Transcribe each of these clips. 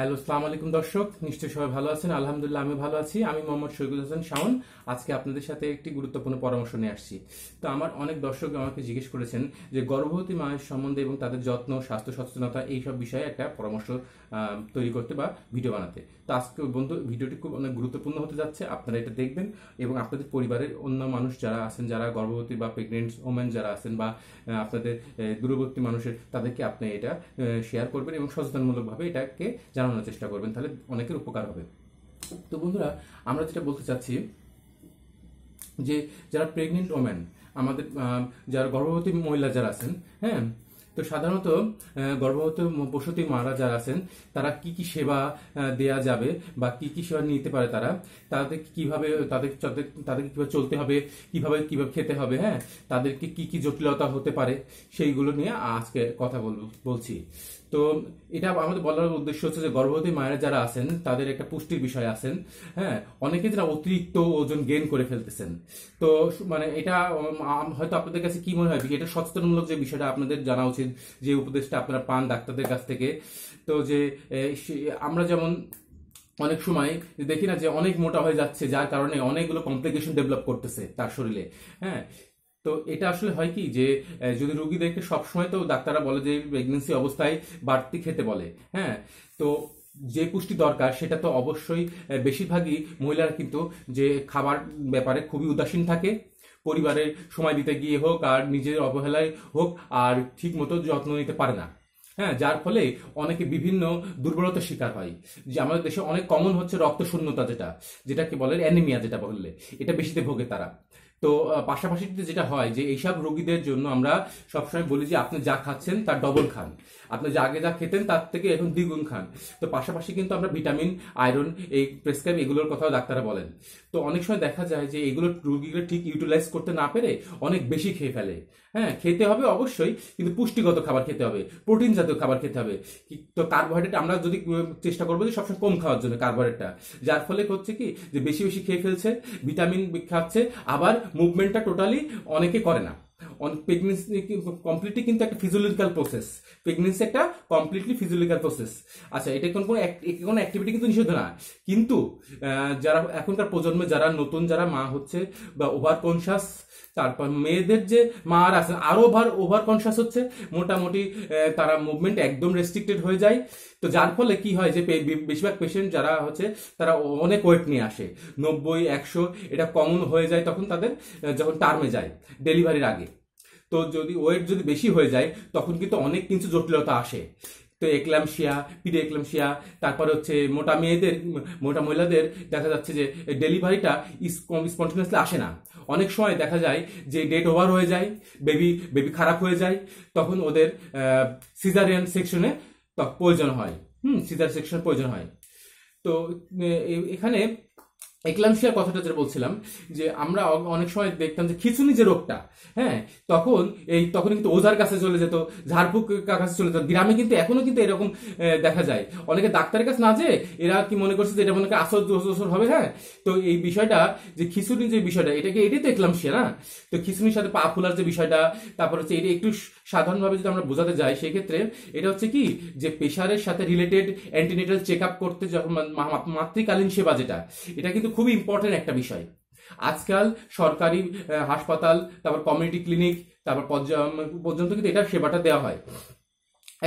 hello সালাম আলাইকুম দর্শক নিশ্চয়ই সবাই ভালো আছেন আলহামদুলিল্লাহ আমি ভালো আছি আমি মোহাম্মদ শহীদুল হাসান শাওন আজকে আপনাদের সাথে একটি গুরুত্বপূর্ণ পরামর্শ নিয়ে আসছি তো আমার অনেক দর্শক আমাকে জিজ্ঞেস করেছেন যে গর্ভবতী মায়ের সম্বন্ধে এবং তাদের যত্ন স্বাস্থ্য সচেতনতা এইসব বিষয়ে একটা পরামর্শ তৈরি করতে বা ভিডিও বানাতে তো আজকে বন্ধু ভিডিওটি খুব অনেক গুরুত্বপূর্ণ হতে যাচ্ছে আপনারা এটা দেখবেন এবং আপনাদের পরিবারের অন্য মানুষ যারা আছেন যারা গর্ভবতী বা প্রেগনেন্ট ওমেন যারা আছেন বা আপনাদের দূরবর্তী মানুষের তাদেরকে আপনি এটা শেয়ার করবেন এবং সচেতনমূলকভাবে এটাকে জানা বাড়ানোর চেষ্টা করবেন তাহলে অনেকের উপকার হবে তো বন্ধুরা আমরা যেটা বলতে চাচ্ছি যে যারা প্রেগনেন্ট ওম্যান আমাদের যারা গর্ভবতী মহিলা যারা আছেন হ্যাঁ তো সাধারণত গর্ভবতী বসতি মারা যারা আছেন তারা কি কি সেবা দেয়া যাবে বা কি কি সেবা নিতে পারে তারা তাদের কিভাবে তাদের তাদের কিভাবে চলতে হবে কিভাবে কিভাবে খেতে হবে হ্যাঁ তাদেরকে কি কি জটিলতা হতে পারে সেইগুলো নিয়ে আজকে কথা বলবো বলছি তো এটা আমাদের বলার উদ্দেশ্য হচ্ছে যে গর্ভবতী মায়েরা যারা আছেন তাদের একটা পুষ্টির বিষয় আছেন হ্যাঁ অনেকে যারা অতিরিক্ত ওজন গেন করে ফেলতেছেন তো মানে এটা হয়তো আপনাদের কাছে কি মনে হয় এটা সচেতনমূলক যে বিষয়টা আপনাদের জানা উচিত যে উপদেশটা আপনারা পান ডাক্তারদের কাছ থেকে তো যে আমরা যেমন অনেক সময় দেখি না যে অনেক মোটা হয়ে যাচ্ছে যার কারণে অনেকগুলো কমপ্লিকেশন ডেভেলপ করতেছে তার শরীরে হ্যাঁ তো এটা আসলে হয় কি যে যদি রুগীদেরকে সবসময় তো ডাক্তাররা বলে যে প্রেগনেন্সি অবস্থায় বাড়তি খেতে বলে হ্যাঁ তো যে পুষ্টি দরকার সেটা তো অবশ্যই বেশিরভাগই মহিলারা কিন্তু যে খাবার ব্যাপারে খুবই উদাসীন থাকে পরিবারের সময় দিতে গিয়ে হোক আর নিজের অবহেলায় হোক আর ঠিক মতো যত্ন নিতে পারে না হ্যাঁ যার ফলে অনেকে বিভিন্ন দুর্বলতার শিকার হয় যে আমাদের দেশে অনেক কমন হচ্ছে রক্ত শূন্যতা যেটা যেটাকে বলে অ্যানিমিয়া যেটা বললে এটা বেশিতে ভোগে তারা তো পাশাপাশি যেটা হয় যে এইসব রোগীদের জন্য আমরা সবসময় বলি যে আপনি যা খাচ্ছেন তার ডবল খান আপনি যা আগে যা খেতেন তার থেকে এখন দ্বিগুণ খান তো পাশাপাশি কিন্তু আমরা ভিটামিন আয়রন এই প্রেসক্রাইব এগুলোর কথাও ডাক্তাররা বলেন তো অনেক সময় দেখা যায় যে এগুলো রোগীগুলো ঠিক ইউটিলাইজ করতে না পেরে অনেক বেশি খেয়ে ফেলে হ্যাঁ খেতে হবে অবশ্যই কিন্তু পুষ্টিগত খাবার খেতে হবে প্রোটিন জাতীয় খাবার খেতে হবে তো কার্বোহাইড্রেট আমরা যদি চেষ্টা করবো যে সবসময় কম খাওয়ার জন্য কার্বোহাইড্রেটটা যার ফলে হচ্ছে কি যে বেশি বেশি খেয়ে ফেলছে ভিটামিন খাচ্ছে আবার মুভমেন্টটা টোটালি অনেকে করে না প্রেগনেন্সি কমপ্লিটলি কিন্তু একটা ফিজিওলজিক্যাল প্রসেস প্রেগনেন্সি একটা কমপ্লিটলি ফিজিওলজিক্যাল প্রসেস আচ্ছা এটা কোনো কোনো অ্যাক্টিভিটি কিন্তু নিষিদ্ধ না কিন্তু যারা এখনকার প্রজন্মে যারা নতুন যারা মা হচ্ছে বা ওভার কনশাস তারপর মেয়েদের যে মার আছে আর ওভার ওভার কনসিয়াস হচ্ছে মোটামুটি তারা মুভমেন্ট একদম রেস্ট্রিক্টেড হয়ে যায় তো যার ফলে কি হয় যে বেশিরভাগ পেশেন্ট যারা হচ্ছে তারা অনেক ওয়েট নিয়ে আসে নব্বই একশো এটা কমন হয়ে যায় তখন তাদের যখন টার্মে যায় ডেলিভারির আগে তো যদি ওয়েট যদি বেশি হয়ে যায় তখন কিন্তু অনেক কিছু জটিলতা আসে তো একলামশিয়া পিডে একলামশিয়া তারপরে হচ্ছে মোটা মেয়েদের মোটা মহিলাদের দেখা যাচ্ছে যে ডেলিভারিটা স্পন্টিনিয়াসলি আসে না অনেক সময় দেখা যায় যে ডেট ওভার হয়ে যায় বেবি বেবি খারাপ হয়ে যায় তখন ওদের সিজারিয়ান সেকশনে প্রয়োজন হয় হুম সিজার সেকশন প্রয়োজন হয় তো এখানে এক্লান্সিয়ার কথাটা যেটা বলছিলাম যে আমরা অনেক সময় দেখতাম যে খিচুনি যে রোগটা হ্যাঁ তখন এই তখন কিন্তু ওজার কাছে চলে যেত ঝাড়ফুক কাছে চলে যেত গ্রামে কিন্তু এখনো কিন্তু এরকম দেখা যায় অনেকে ডাক্তারের কাছে না যে এরা কি মনে করছে যে এটা মনে করে আসর দুসর হবে হ্যাঁ তো এই বিষয়টা যে খিচুনি যে বিষয়টা এটাকে এটাই তো এক্লামশিয়া না তো খিচুনির সাথে পা ফুলার যে বিষয়টা তারপর হচ্ছে এটা একটু সাধারণভাবে যদি আমরা বোঝাতে যাই সেই ক্ষেত্রে এটা হচ্ছে কি যে প্রেশারের সাথে রিলেটেড অ্যান্টিনেটাল চেক আপ করতে যখন মাতৃকালীন সেবা যেটা এটা কিন্তু খুবই ইম্পর্টেন্ট একটা বিষয় আজকাল সরকারি হাসপাতাল তারপর কমিউনিটি ক্লিনিক তারপর পর্যন্ত কিন্তু এটা সেবাটা দেওয়া হয়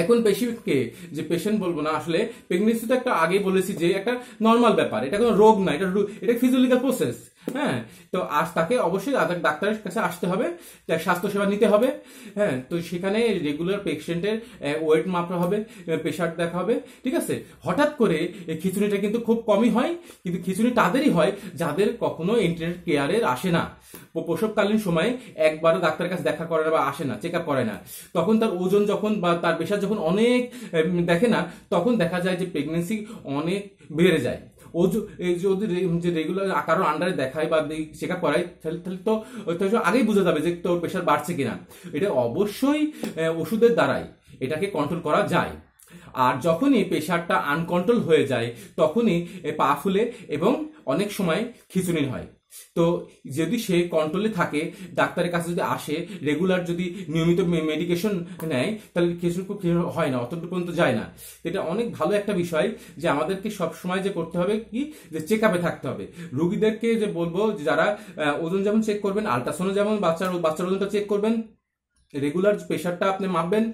এখন পেশেন্টকে যে পেশেন্ট বলবো না আসলে প্রেগনেন্সি তো একটা আগে বলেছি যে একটা নর্মাল ব্যাপার এটা কোনো রোগ না এটা এটা ফিজিক্যাল প্রসেস হ্যাঁ তো আর তাকে অবশ্যই ডাক্তারের কাছে আসতে হবে তার স্বাস্থ্যসেবা নিতে হবে হ্যাঁ তো সেখানে রেগুলার পেশেন্টের ওয়েট মাপা হবে প্রেশার দেখা হবে ঠিক আছে হঠাৎ করে খিচুড়িটা কিন্তু খুব কমই হয় কিন্তু খিচুড়ি তাদেরই হয় যাদের কখনো ইন্টারনেট কেয়ারের আসে না প্রসবকালীন সময়ে একবারও ডাক্তারের কাছে দেখা করে বা আসে না চেক আপ করে না তখন তার ওজন যখন বা তার প্রেশার যখন অনেক দেখে না তখন দেখা যায় যে প্রেগনেন্সি অনেক বেড়ে যায় ও যদি যে রেগুলার কারোর আন্ডারে দেখায় বা চেক আপ করায় তাহলে তাহলে তো আগেই বোঝা যাবে যে তোর প্রেশার বাড়ছে কিনা এটা অবশ্যই ওষুধের দ্বারাই এটাকে কন্ট্রোল করা যায় আর যখনই প্রেশারটা আনকন্ট্রোল হয়ে যায় তখনই পা ফুলে এবং অনেক সময় খিচুনি হয় তো যদি সে কন্ট্রোলে থাকে ডাক্তারের কাছে যদি আসে রেগুলার যদি নিয়মিত মেডিকেশন নেয় তাহলে কিছু খুব হয় না অতটুকু পর্যন্ত যায় না এটা অনেক ভালো একটা বিষয় যে আমাদেরকে সবসময় যে করতে হবে কি যে চেক আপে থাকতে হবে রুগীদেরকে যে বলবো যারা ওজন যেমন চেক করবেন আলট্রাসাউন্ড যেমন বাচ্চার বাচ্চার ওজনটা চেক করবেন রেগুলার প্রেশারটা আপনি মাপবেন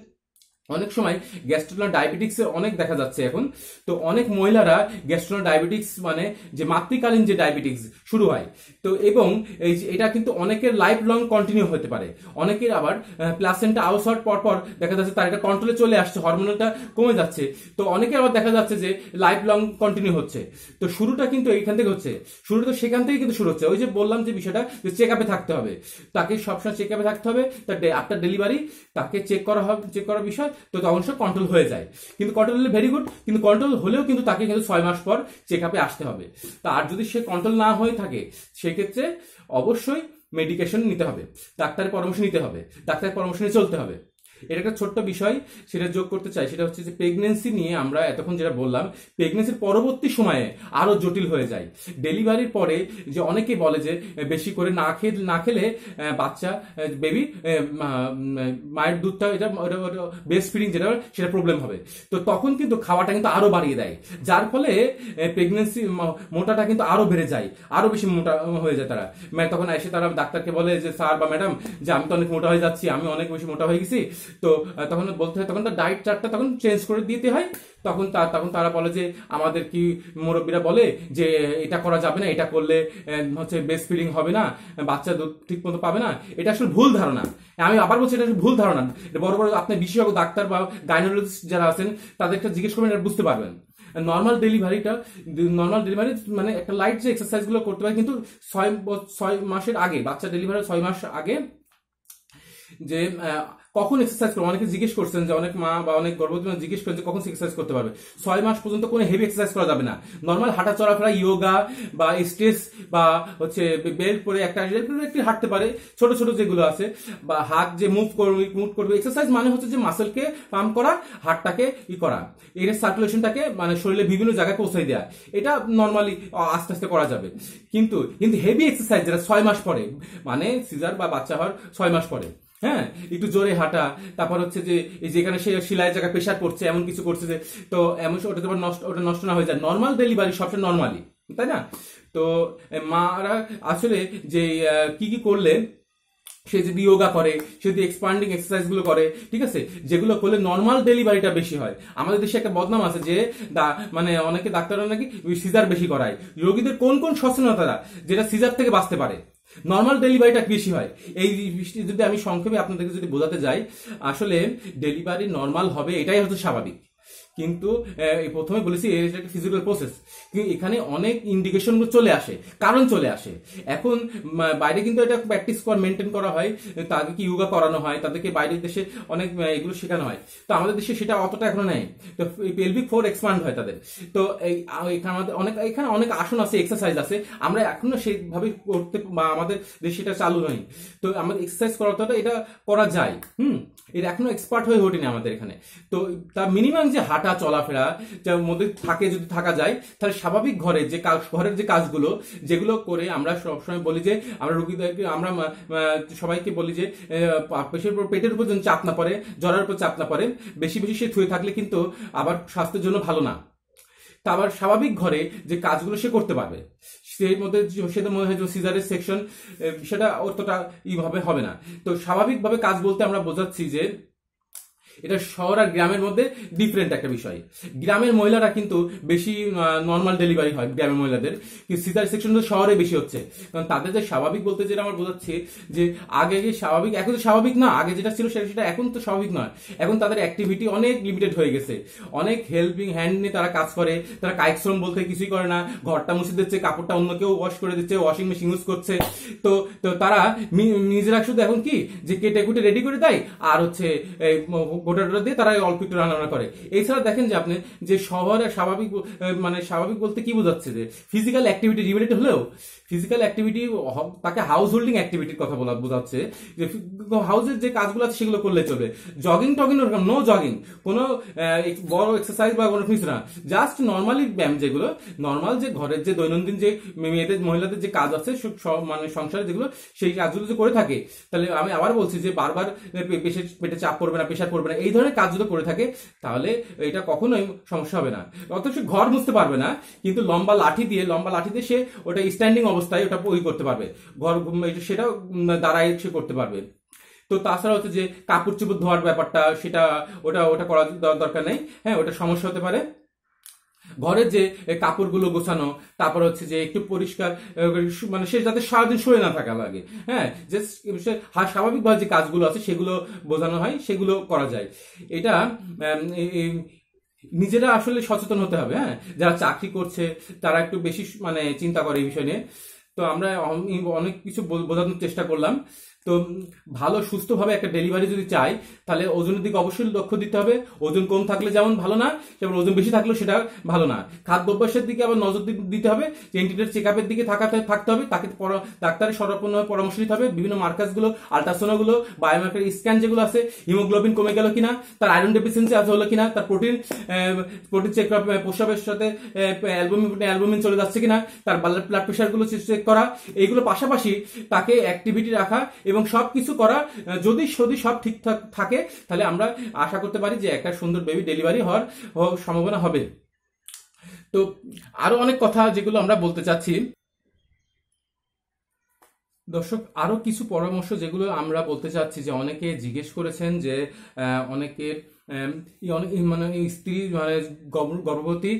অনেক সময় গ্যাস্ট্রোলার ডায়াবেটিক্সের অনেক দেখা যাচ্ছে এখন তো অনেক মহিলারা গ্যাস্ট্রোলার ডায়াবেটিক্স মানে যে মাতৃকালীন যে ডায়াবেটিক্স শুরু হয় তো এবং এই এটা কিন্তু অনেকের লাইফ লং কন্টিনিউ হতে পারে অনেকের আবার প্লাসেন্টা আউস হওয়ার পর দেখা যাচ্ছে তার এটা কন্ট্রোলে চলে আসছে হরমোনটা কমে যাচ্ছে তো অনেকে আবার দেখা যাচ্ছে যে লাইফ লং কন্টিনিউ হচ্ছে তো শুরুটা কিন্তু এইখান থেকে হচ্ছে শুরু তো সেখান থেকে কিন্তু শুরু হচ্ছে ওই যে বললাম যে বিষয়টা যে চেক আপে থাকতে হবে তাকে সবসময় চেক আপে থাকতে হবে তার আফটার ডেলিভারি তাকে চেক করা হবে চেক করার বিষয় তো তখন সে কন্ট্রোল হয়ে যায় কিন্তু কন্ট্রোল হলে ভেরি গুড কিন্তু কন্ট্রোল হলেও কিন্তু তাকে কিন্তু ছয় মাস পর চেক আপে আসতে হবে তা আর যদি সে কন্ট্রোল না হয়ে থাকে সেক্ষেত্রে অবশ্যই মেডিকেশন নিতে হবে ডাক্তারের পরামর্শ নিতে হবে ডাক্তারের পরামর্শ নিয়ে চলতে হবে এটা একটা ছোট্ট বিষয় সেটা যোগ করতে চাই সেটা হচ্ছে যে প্রেগনেন্সি নিয়ে আমরা এতক্ষণ যেটা বললাম প্রেগনেন্সির পরবর্তী সময়ে আরও জটিল হয়ে যায় ডেলিভারির পরে যে অনেকে বলে যে বেশি করে না খেয়ে না খেলে বাচ্চা বেবি মায়ের দুধটা এটা বেস্ট ফিডিং যেটা সেটা প্রবলেম হবে তো তখন কিন্তু খাওয়াটা কিন্তু আরও বাড়িয়ে দেয় যার ফলে প্রেগনেন্সি মোটাটা কিন্তু আরও বেড়ে যায় আরও বেশি মোটা হয়ে যায় তারা মানে তখন এসে তারা ডাক্তারকে বলে যে স্যার বা ম্যাডাম যে আমি তো অনেক মোটা হয়ে যাচ্ছি আমি অনেক বেশি মোটা হয়ে গেছি তো তখন বলতে হয় তখন তার ডায়েট চার্টটা তখন চেঞ্জ করে দিতে হয় তখন তা তখন তারা বলে যে আমাদের কি মুরব্বীরা বলে যে এটা করা যাবে না এটা করলে হচ্ছে বেস্ট ফিলিং হবে না বাচ্চা দুধ ঠিক মতো পাবে না এটা আসলে ভুল ধারণা আমি আবার বলছি এটা ভুল ধারণা বড় বড় আপনি বিশেষজ্ঞ ডাক্তার বা গাইনোলজিস্ট যারা আছেন তাদেরকে জিজ্ঞেস করবেন এটা বুঝতে পারবেন নর্মাল ডেলিভারিটা নর্মাল ডেলিভারি মানে একটা লাইট যে এক্সারসাইজগুলো করতে পারে কিন্তু ছয় ছয় মাসের আগে বাচ্চা ডেলিভারি ছয় মাস আগে যে কখন এক্সারসাইজ করবো অনেকে জিজ্ঞেস করছেন যে অনেক মা বা অনেক গর্ভবতী জিজ্ঞেস করছে কখন এক্সারসাইজ করতে পারবে ছয় মাস পর্যন্ত কোনো হেভি এক্সারসাইজ করা যাবে না নর্মাল হাঁটা চলাফেরা ইয়োগা বা স্ট্রেস বা হচ্ছে বেল্ট পরে একটা একটু হাঁটতে পারে ছোট ছোট যেগুলো আছে বা হাত যে মুভ করবে মুভ করবে এক্সারসাইজ মানে হচ্ছে যে মাসেলকে পাম্প করা হাতটাকে ই করা এর সার্কুলেশনটাকে মানে শরীরে বিভিন্ন জায়গায় পৌঁছে দেওয়া এটা নর্মালি আস্তে আস্তে করা যাবে কিন্তু কিন্তু হেভি এক্সারসাইজ যেটা ছয় মাস পরে মানে সিজার বা বাচ্চা হওয়ার ছয় মাস পরে হ্যাঁ একটু জোরে হাঁটা তারপর হচ্ছে যে যেখানে সে সিলাই জায়গায় প্রেশার করছে এমন কিছু করছে যে তো এমন ওটা তোমার নষ্ট ওটা নষ্ট না হয়ে যায় নর্মাল ডেলিভারি সবসময় নর্মালি তাই না তো মারা আসলে যে কি কি করলে সে যদি ইয়োগা করে সে যদি এক্সপান্ডিং এক্সারসাইজ গুলো করে ঠিক আছে যেগুলো করলে নর্মাল ডেলিভারিটা বেশি হয় আমাদের দেশে একটা বদনাম আছে যে মানে অনেকে ডাক্তাররা নাকি সিজার বেশি করায় রোগীদের কোন কোন সচেতনতারা যেটা সিজার থেকে বাঁচতে পারে নর্মাল ডেলিভারিটা বেশি হয় এই বৃষ্টি যদি আমি সংক্ষেপে আপনাদেরকে যদি বোঝাতে যাই আসলে ডেলিভারি নর্মাল হবে এটাই হয়তো স্বাভাবিক কিন্তু প্রথমে বলেছি এর একটা ফিজিক্যাল প্রসেস কিন্তু এখানে অনেক ইন্ডিকেশনগুলো চলে আসে কারণ চলে আসে এখন বাইরে কিন্তু এটা প্র্যাকটিস করা মেনটেন করা হয় তাদেরকে ইয়োগা করানো হয় তাদেরকে বাইরের দেশে অনেক এগুলো শেখানো হয় তো আমাদের দেশে সেটা অতটা এখনো নেই তো পেলভিক ফোর এক্সপান্ড হয় তাদের তো এখানে আমাদের অনেক এখানে অনেক আসন আছে এক্সারসাইজ আছে আমরা এখনো সেইভাবে করতে বা আমাদের দেশে এটা চালু হয়নি তো আমাদের এক্সারসাইজ করাটা এটা করা যায় হুম এটা এখনো এক্সপার্ট হয়ে ওঠেনি আমাদের এখানে তো তার মিনিমাম যে হাঁটা হাঁটা চলাফেরা যার মধ্যে থাকে যদি থাকা যায় তাহলে স্বাভাবিক ঘরে যে কাজ ঘরের যে কাজগুলো যেগুলো করে আমরা সবসময় বলি যে আমরা রুগীদেরকে আমরা সবাইকে বলি যে পেশের উপর পেটের উপর যেন চাপ না পড়ে জ্বরের উপর চাপ না পড়ে বেশি বেশি সে থুয়ে থাকলে কিন্তু আবার স্বাস্থ্যের জন্য ভালো না তা আবার স্বাভাবিক ঘরে যে কাজগুলো সে করতে পারবে সেই মধ্যে সেটা মনে হয় সিজারের সেকশন সেটা অতটা ইভাবে হবে না তো স্বাভাবিকভাবে কাজ বলতে আমরা বোঝাচ্ছি যে এটা শহর আর গ্রামের মধ্যে ডিফারেন্ট একটা বিষয় গ্রামের মহিলারা কিন্তু বেশি নর্মাল ডেলিভারি হয় গ্রামের মহিলাদের কিন্তু সিজার সেকশন তো শহরে বেশি হচ্ছে কারণ তাদের যে স্বাভাবিক বলতে যেটা আমার বোঝাচ্ছে যে আগে যে স্বাভাবিক এখন তো স্বাভাবিক না আগে যেটা ছিল সেটা সেটা এখন তো স্বাভাবিক নয় এখন তাদের অ্যাক্টিভিটি অনেক লিমিটেড হয়ে গেছে অনেক হেল্পিং হ্যান্ড নিয়ে তারা কাজ করে তারা কায়িক শ্রম বলতে কিছুই করে না ঘরটা মুছে দিচ্ছে কাপড়টা অন্য কেউ ওয়াশ করে দিচ্ছে ওয়াশিং মেশিন ইউজ করছে তো তো তারা নিজেরা শুধু এখন কি যে কেটে কুটে রেডি করে দেয় আর হচ্ছে ভোটাররা দিয়ে তারা অল্প একটু রান্না করে এছাড়া দেখেন যে আপনি যে শহরে স্বাভাবিক মানে স্বাভাবিক বলতে কি বোঝাচ্ছে যে ফিজিক্যাল অ্যাক্টিভিটি রিলেটেড হলেও ফিজিক্যাল অ্যাক্টিভিটি তাকে হাউস হোল্ডিং অ্যাক্টিভিটির কথা বলা বোঝাচ্ছে যে হাউসের যে কাজগুলো আছে সেগুলো করলে চলবে জগিং টগিং ওরকম নো জগিং কোনো বড় এক্সারসাইজ বা কোনো কিছু না জাস্ট নর্মালি ব্যায়াম যেগুলো নর্মাল যে ঘরের যে দৈনন্দিন যে মেয়েদের মহিলাদের যে কাজ আছে মানে সংসারে যেগুলো সেই কাজগুলো যে করে থাকে তাহলে আমি আবার বলছি যে বারবার পেটে চাপ পড়বে না প্রেশার পড়বে না এই ধরনের কাজগুলো করে থাকে তাহলে এটা কখনোই সমস্যা হবে না অত সে ঘর মুছতে পারবে না কিন্তু লম্বা লাঠি দিয়ে লম্বা লাঠি দিয়ে সে ওটা স্ট্যান্ডিং অবস্থায় ওটা ওই করতে পারবে ঘর সেটা দাঁড়ায় সে করতে পারবে তো তাছাড়া হচ্ছে যে কাপড় চোপড় ধোয়ার ব্যাপারটা সেটা ওটা ওটা করা দরকার নেই হ্যাঁ ওটা সমস্যা হতে পারে ঘরে যে কাপড়গুলো গোছানো তারপর হচ্ছে যে একটু পরিষ্কার মানে সে যাতে সারাদিন শুয়ে না থাকা লাগে হ্যাঁ যে স্বাভাবিকভাবে যে কাজগুলো আছে সেগুলো বোঝানো হয় সেগুলো করা যায় এটা নিজেরা আসলে সচেতন হতে হবে হ্যাঁ যারা চাকরি করছে তারা একটু বেশি মানে চিন্তা করে এই বিষয় নিয়ে তো আমরা অনেক কিছু বোঝানোর চেষ্টা করলাম তো ভালো সুস্থভাবে একটা ডেলিভারি যদি চাই তাহলে ওজনের দিকে অবশ্যই লক্ষ্য দিতে হবে ওজন কম থাকলে যেমন ভালো না যেমন ওজন বেশি থাকলেও সেটা ভালো না অভ্যাসের দিকে আবার নজর দিতে হবে ডেন্টিটের চেক আপের দিকে থাকা থাকতে হবে তাকে ডাক্তারের সর্বপ্রণভাবে পরামর্শ নিতে হবে বিভিন্ন মার্কাসগুলো আল্ট্রাসোনোগুলো বায়োমার্কের স্ক্যান যেগুলো আছে হিমোগ্লোবিন কমে গেল কিনা তার আয়রন ডেফিসিয়েন্সি আছে হলো কিনা তার প্রোটিন প্রোটিন চেক আপ প্রস্রাবের সাথে অ্যালবুমিন অ্যালবুমিন চলে যাচ্ছে কিনা তার ব্লাড প্রেশারগুলো চেক করা এইগুলো পাশাপাশি তাকে অ্যাক্টিভিটি রাখা এবং সব কিছু করা যদি যদি সব ঠিকঠাক থাকে তাহলে আমরা আশা করতে পারি যে একটা সুন্দর বেবি ডেলিভারি হওয়ার সম্ভাবনা হবে তো আরো অনেক কথা যেগুলো আমরা বলতে চাচ্ছি দর্শক আরো কিছু পরামর্শ যেগুলো আমরা বলতে চাচ্ছি যে অনেকে জিজ্ঞেস করেছেন যে অনেকের মানে স্ত্রী মানে গর্ভবতী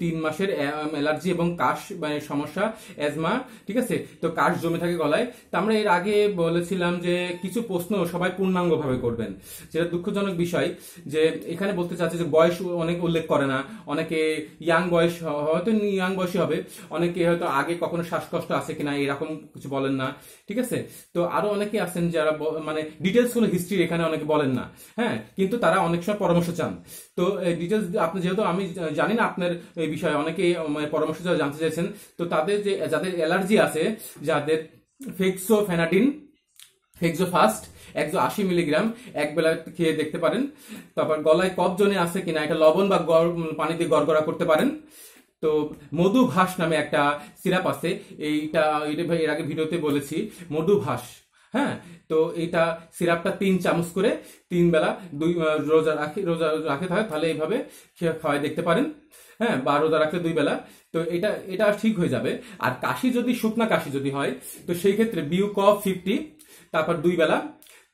তিন মাসের অ্যালার্জি এবং কাশ মানে সমস্যা অ্যাজমা ঠিক আছে তো কাশ জমে থাকে গলায় তো আমরা এর আগে বলেছিলাম যে কিছু প্রশ্ন সবাই পূর্ণাঙ্গভাবে করবেন যেটা দুঃখজনক বিষয় যে এখানে বলতে চাচ্ছে যে বয়স অনেক উল্লেখ করে না অনেকে ইয়াং বয়স হয়তো ইয়াং বয়সী হবে অনেকে হয়তো আগে কখনো শ্বাসকষ্ট আছে কিনা এরকম কিছু বলেন না ঠিক আছে তো আরো অনেকে আছেন যারা মানে ডিটেলস কোনো হিস্ট্রি এখানে অনেকে বলেন না হ্যাঁ কিন্তু তারা অনেক সময় পরামর্শ চান তো ডিটেলস আপনি যেহেতু আমি জানি না আপনার এই বিষয়ে অনেকেই পরামর্শ জানতে চাইছেন তো তাদের যে যাদের অ্যালার্জি আছে যাদের ফেক্সো ফেনাডিন ফেক্সো ফাস্ট একশো আশি মিলিগ্রাম এক বেলা খেয়ে দেখতে পারেন তারপর গলায় কপ জনে আছে কিনা একটা লবণ বা পানি দিয়ে গড়গড়া করতে পারেন তো মধু ভাস নামে একটা সিরাপ আছে এইটা এটা এর আগে ভিডিওতে বলেছি মধু ভাস হ্যাঁ তো এটা সিরাপটা তিন চামচ করে তিন বেলা দুই রোজা রাখে রোজা রাখে থাকে তাহলে এইভাবে খাওয়াই দেখতে পারেন হ্যাঁ বা রোজা রাখলে দুই বেলা তো এটা এটা ঠিক হয়ে যাবে আর কাশি যদি শুকনা কাশি যদি হয় তো সেই ক্ষেত্রে বিউ কফ ফিফটি তারপর দুই বেলা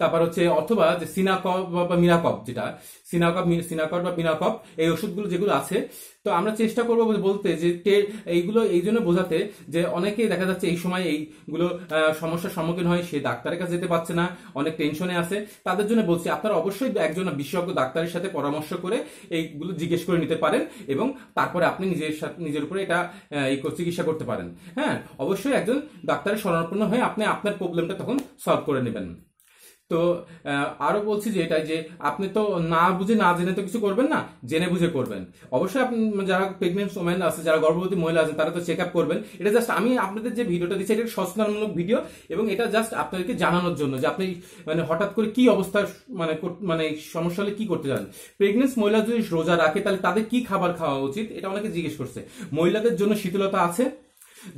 তারপর হচ্ছে অথবা যে সিনাকপ বা মিনাকপ যেটা সিনাকপ সিনাকপ বা মিনাকপ এই ওষুধগুলো যেগুলো আছে তো আমরা চেষ্টা করব বলতে যে এইগুলো এই জন্য বোঝাতে যে অনেকেই দেখা যাচ্ছে এই সময় এইগুলো সমস্যার সম্মুখীন হয় সে ডাক্তারের কাছে যেতে পারছে না অনেক টেনশনে আছে তাদের জন্য বলছি আপনারা অবশ্যই একজন বিশেষজ্ঞ ডাক্তারের সাথে পরামর্শ করে এইগুলো জিজ্ঞেস করে নিতে পারেন এবং তারপরে আপনি নিজের সাথে নিজের উপরে এটা এই চিকিৎসা করতে পারেন হ্যাঁ অবশ্যই একজন ডাক্তারের শরণাপন্ন হয়ে আপনি আপনার প্রবলেমটা তখন সলভ করে নেবেন তো আরও বলছি যে এটাই যে আপনি তো না বুঝে না জেনে তো কিছু করবেন না জেনে বুঝে করবেন অবশ্যই আপনি যারা প্রেগনেন্ট ওমেন আছে যারা গর্ভবতী মহিলা আছেন তারা তো চেক আপ করবেন এটা জাস্ট আমি আপনাদের যে ভিডিওটা দিচ্ছি এটা সচেতনমূলক ভিডিও এবং এটা জাস্ট আপনাদেরকে জানানোর জন্য যে আপনি মানে হঠাৎ করে কি অবস্থা মানে মানে সমস্যা হলে কি করতে চান প্রেগনেন্ট মহিলা যদি রোজা রাখে তাহলে তাদের কি খাবার খাওয়া উচিত এটা অনেকে জিজ্ঞেস করছে মহিলাদের জন্য শীতলতা আছে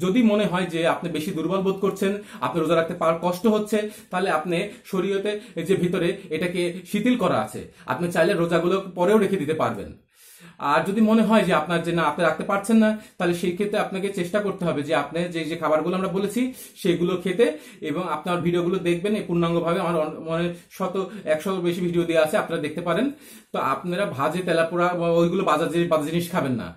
যদি মনে হয় যে আপনি বেশি দুর্বল বোধ করছেন আপনি রোজা রাখতে পার কষ্ট হচ্ছে তাহলে আপনি শরীয়তে যে ভিতরে এটাকে শিথিল করা আছে আপনি চাইলে রোজাগুলো পরেও রেখে দিতে পারবেন আর যদি মনে হয় যে আপনার যে না আপনি রাখতে পারছেন না তাহলে সেই ক্ষেত্রে আপনাকে চেষ্টা করতে হবে যে আপনি যে যে খাবারগুলো আমরা বলেছি সেগুলো খেতে এবং আপনার ভিডিওগুলো দেখবেন পূর্ণাঙ্গভাবে আমার মানে শত একশো বেশি ভিডিও দেওয়া আছে আপনারা দেখতে পারেন তো আপনারা ভাজে তেলাপোড়া ওইগুলো বাজার বাজার জিনিস খাবেন না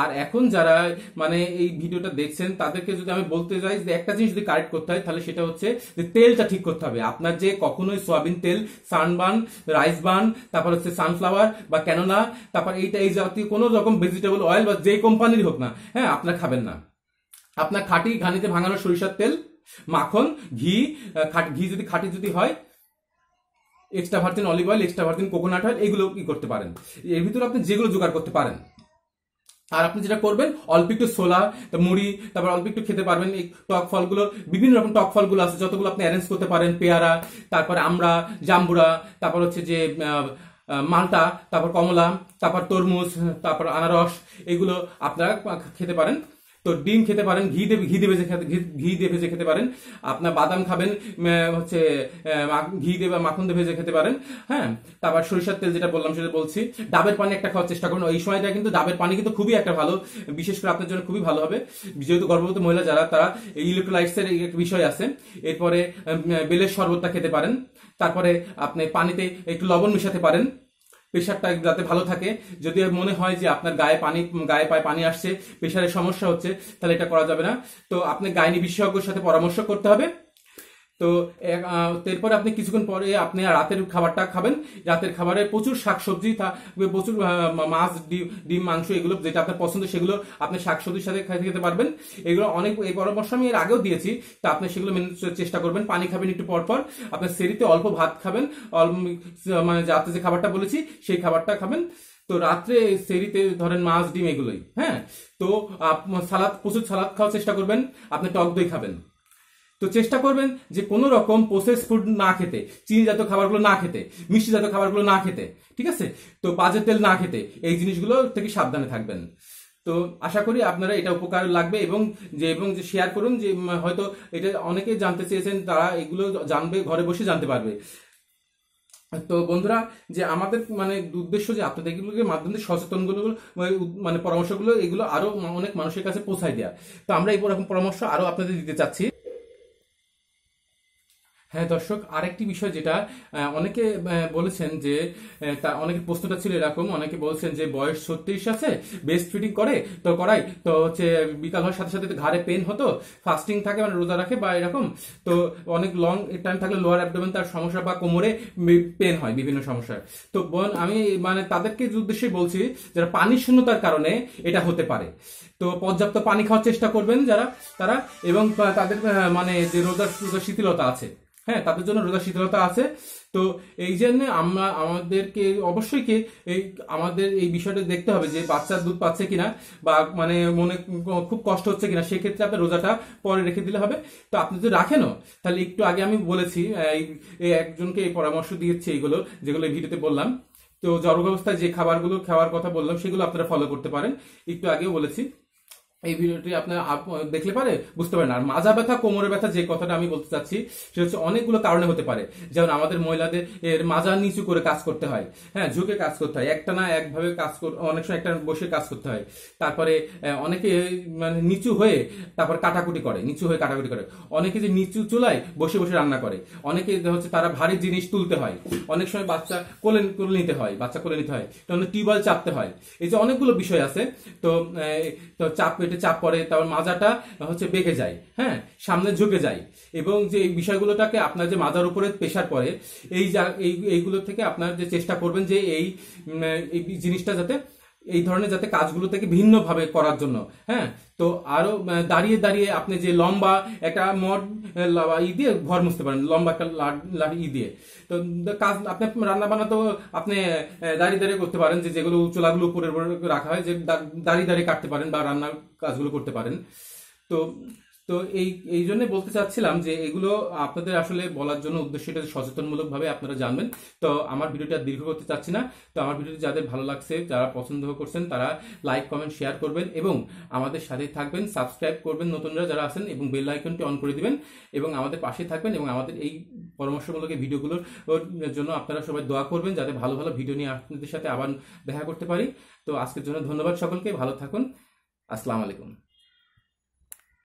আর এখন যারা মানে এই ভিডিওটা দেখছেন তাদেরকে যদি আমি বলতে চাই যে একটা জিনিস যদি কারেক্ট করতে হয় তাহলে সেটা হচ্ছে যে তেলটা ঠিক করতে হবে আপনার যে কখনোই সয়াবিন তেল সানবান রাইস বান তারপর হচ্ছে সানফ্লাওয়ার বা কেননা তারপর এইটা এই জাতীয় কোনো রকম ভেজিটেবল অয়েল বা যে কোম্পানির হোক না হ্যাঁ আপনার খাবেন না আপনার খাঁটি ঘানিতে ভাঙানো সরিষার তেল মাখন ঘি ঘি যদি খাঁটি যদি হয় extra virgin olive oil extra virgin coconut oil এগুলো কি করতে পারেন এর ভিতরে আপনি যেগুলো জোগাড় করতে পারেন আর আপনি যেটা করবেন অল্প একটু সোলা মুড়ি তারপর অল্প একটু খেতে পারবেন এই টক ফলগুলো বিভিন্ন রকম টক ফলগুলো আছে যতগুলো আপনি অ্যারেঞ্জ করতে পারেন পেয়ারা তারপর আমরা জাম্বুরা তারপর হচ্ছে যে মালটা তারপর কমলা তারপর তরমুজ তারপর আনারস এগুলো আপনারা খেতে পারেন তো ডিম খেতে পারেন ঘি দেবে ঘি দেবে ভেজে ঘি দিয়ে ভেজে খেতে পারেন আপনার বাদাম খাবেন হচ্ছে ঘি দেবে বা মাখন দিয়ে ভেজে খেতে পারেন হ্যাঁ তারপর সরিষার তেল যেটা বললাম সেটা বলছি ডাবের পানি একটা খাওয়ার চেষ্টা করুন এই সময়টা কিন্তু ডাবের পানি কিন্তু খুবই একটা ভালো বিশেষ করে আপনার জন্য খুবই ভালো হবে যেহেতু গর্ভবতী মহিলা যারা তারা ইলেকট্রোলাইটসের একটা বিষয় আছে এরপরে বেলের শরবতটা খেতে পারেন তারপরে আপনি পানিতে একটু লবণ মেশাতে পারেন প্রেশারটা যাতে ভালো থাকে যদি মনে হয় যে আপনার গায়ে পানি গায়ে পায়ে পানি আসছে প্রেশারের সমস্যা হচ্ছে তাহলে এটা করা যাবে না তো আপনি গায়নি বিশেষজ্ঞের সাথে পরামর্শ করতে হবে তো এরপরে আপনি কিছুক্ষণ পরে আপনি রাতের খাবারটা খাবেন রাতের খাবারে প্রচুর শাকসবজি প্রচুর মাছ ডিম ডিম মাংস এগুলো যেটা আপনার পছন্দ সেগুলো আপনি শাকসবজির সাথে খেতে পারবেন এগুলো অনেক এই পরামর্শ আমি এর আগেও দিয়েছি তা আপনি সেগুলো মেনে চেষ্টা করবেন পানি খাবেন একটু পরপর আপনার সেরিতে অল্প ভাত খাবেন মানে যাতে যে খাবারটা বলেছি সেই খাবারটা খাবেন তো রাত্রে সেরিতে ধরেন মাছ ডিম এগুলোই হ্যাঁ তো সালাদ প্রচুর সালাদ খাওয়ার চেষ্টা করবেন আপনি টক দই খাবেন তো চেষ্টা করবেন যে কোনো রকম প্রসেস ফুড না খেতে চিনি জাতীয় খাবারগুলো না খেতে মিষ্টি জাতীয় খাবারগুলো না খেতে ঠিক আছে তো পাজের তেল না খেতে এই জিনিসগুলো থেকে সাবধানে থাকবেন তো আশা করি আপনারা এটা উপকার লাগবে এবং যে এবং যে শেয়ার করুন যে হয়তো এটা অনেকে জানতে চেয়েছেন তারা এগুলো জানবে ঘরে বসে জানতে পারবে তো বন্ধুরা যে আমাদের মানে উদ্দেশ্য যে আপনাদের এগুলোকে মাধ্যমে সচেতনগুলো মানে, মানে পরামর্শগুলো এগুলো আরও অনেক মানুষের কাছে পৌঁছায় দেওয়া তো আমরা এই রকম পরামর্শ আরও আপনাদের দিতে চাচ্ছি হ্যাঁ দর্শক আরেকটি বিষয় যেটা অনেকে বলেছেন যে তা অনেকের প্রশ্নটা ছিল এরকম অনেকে বলছেন যে বয়স ছত্রিশ আছে বেস্ট ফিটিং করে তো করাই তো হচ্ছে বিকাল হওয়ার সাথে সাথে ঘাড়ে পেন হতো ফাস্টিং থাকে মানে রোজা রাখে বা এরকম তো অনেক লং টাইম থাকলে লোয়ার অ্যাবডোমেন তার সমস্যা বা কোমরে পেন হয় বিভিন্ন সমস্যায় তো বোন আমি মানে তাদেরকে উদ্দেশ্যে বলছি যারা পানি শূন্যতার কারণে এটা হতে পারে তো পর্যাপ্ত পানি খাওয়ার চেষ্টা করবেন যারা তারা এবং তাদের মানে যে রোজার শিথিলতা আছে হ্যাঁ তাদের জন্য রোজা শীতলতা আছে তো এই জন্য আমরা আমাদেরকে অবশ্যই কে এই আমাদের এই বিষয়টা দেখতে হবে যে বাচ্চার দুধ পাচ্ছে কিনা বা মানে মনে খুব কষ্ট হচ্ছে কিনা সেক্ষেত্রে আপনি রোজাটা পরে রেখে দিলে হবে তো আপনি যদি রাখেনও তাহলে একটু আগে আমি বলেছি এই একজনকে এই পরামর্শ দিয়েছি এইগুলো যেগুলো ভিডিওতে বললাম তো জর্গ অবস্থায় যে খাবারগুলো খাওয়ার কথা বললাম সেগুলো আপনারা ফলো করতে পারেন একটু আগেও বলেছি এই ভিডিওটি আপনার দেখলে পারে বুঝতে পারেন আর মাজা ব্যথা কোমরে ব্যথা যে কথাটা আমি বলতে চাচ্ছি সেটা হচ্ছে অনেকগুলো কারণে হতে পারে যেমন আমাদের মহিলাদের এর মাজা নিচু করে কাজ করতে হয় হ্যাঁ ঝুঁকে কাজ করতে হয় একটা না একভাবে কাজ অনেক সময় একটা বসে কাজ করতে হয় তারপরে অনেকে মানে নিচু হয়ে তারপর কাটাকুটি করে নিচু হয়ে কাটাকুটি করে অনেকে যে নিচু চুলায় বসে বসে রান্না করে অনেকে হচ্ছে তারা ভারী জিনিস তুলতে হয় অনেক সময় বাচ্চা কোলে কোলে নিতে হয় বাচ্চা কোলে নিতে হয় তখন টিউবওয়েল চাপতে হয় এই যে অনেকগুলো বিষয় আছে তো চাপ পেটে চাপ পড়ে তারপর মাজাটা হচ্ছে বেঁকে যায় হ্যাঁ সামনে ঝুঁকে যায় এবং যে এই বিষয়গুলোটাকে আপনার যে মাজার উপরে প্রেশার পড়ে এই এইগুলো থেকে আপনার যে চেষ্টা করবেন যে এই জিনিসটা যাতে এই ধরনের যাতে কাজগুলো থেকে ভিন্নভাবে করার জন্য হ্যাঁ তো আরও দাঁড়িয়ে দাঁড়িয়ে আপনি যে লম্বা একটা মড ই দিয়ে ঘর মুছতে পারেন লম্বা একটা লাঠি ই দিয়ে তো কাজ আপনি রান্না বান্না তো আপনি দাঁড়িয়ে দাঁড়িয়ে করতে পারেন যে যেগুলো চুলাগুলো উপরে রাখা হয় যে দাঁড়িয়ে দাঁড়িয়ে কাটতে পারেন বা রান্নার কাজগুলো করতে পারেন তো তো এই এই জন্য বলতে চাচ্ছিলাম যে এগুলো আপনাদের আসলে বলার জন্য উদ্দেশ্য এটা সচেতনমূলক ভাবে আপনারা জানবেন তো আমার ভিডিওটা দীর্ঘ করতে চাচ্ছি না তো আমার ভিডিওটি যাদের ভালো লাগছে যারা পছন্দ করছেন তারা লাইক কমেন্ট শেয়ার করবেন এবং আমাদের সাথে থাকবেন সাবস্ক্রাইব করবেন নতুনরা যারা আছেন এবং বেল আইকনটি অন করে দিবেন এবং আমাদের পাশে থাকবেন এবং আমাদের এই পরামর্শমূলক ভিডিওগুলোর জন্য আপনারা সবাই দোয়া করবেন যাতে ভালো ভালো ভিডিও নিয়ে আপনাদের সাথে আবার দেখা করতে পারি তো আজকের জন্য ধন্যবাদ সকলকে ভালো থাকুন আসসালামু আলাইকুম